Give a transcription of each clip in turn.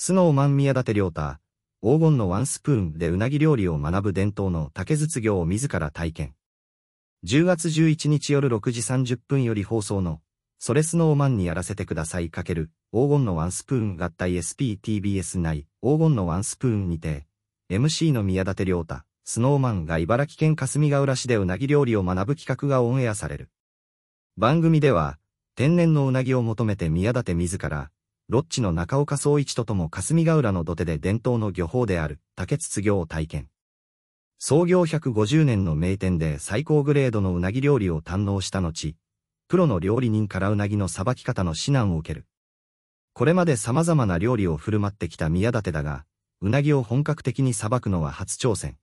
スノーマン宮舘良太、黄金のワンスプーンでうなぎ料理を学ぶ伝統の竹筒業を自ら体験。10月11日夜6時30分より放送の、それスノーマンにやらせてくださいかける黄金のワンスプーン合体 SPTBS 内黄金のワンスプーンにて、MC の宮舘良太、スノーマンが茨城県霞ヶ浦市でうなぎ料理を学ぶ企画がオンエアされる。番組では、天然のうなぎを求めて宮舘自ら、ロッチの中岡総一ととも霞ヶ浦の土手で伝統の漁法である竹筒漁を体験。創業150年の名店で最高グレードのうなぎ料理を堪能した後、プロの料理人からうなぎのさばき方の指南を受ける。これまで様々な料理を振る舞ってきた宮舘だが、うなぎを本格的にさばくのは初挑戦。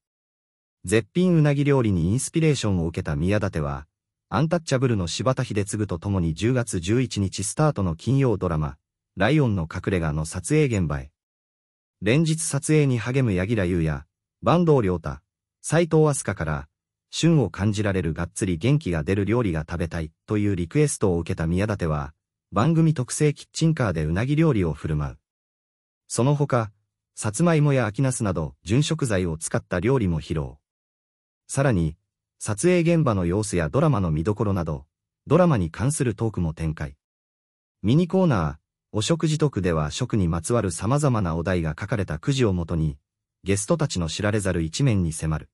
絶品うなぎ料理にインスピレーションを受けた宮舘は、アンタッチャブルの柴田秀嗣と共に10月11日スタートの金曜ドラマ、ライオンの隠れ家の撮影現場へ。連日撮影に励む柳楽優や、坂東良太、斎藤飛鳥から、旬を感じられるがっつり元気が出る料理が食べたいというリクエストを受けた宮舘は、番組特製キッチンカーでうなぎ料理を振る舞う。その他、さつまいもや秋ナスなど純食材を使った料理も披露。さらに、撮影現場の様子やドラマの見どころなど、ドラマに関するトークも展開。ミニコーナー、お食事徳では食にまつわる様々なお題が書かれたくじをもとに、ゲストたちの知られざる一面に迫る。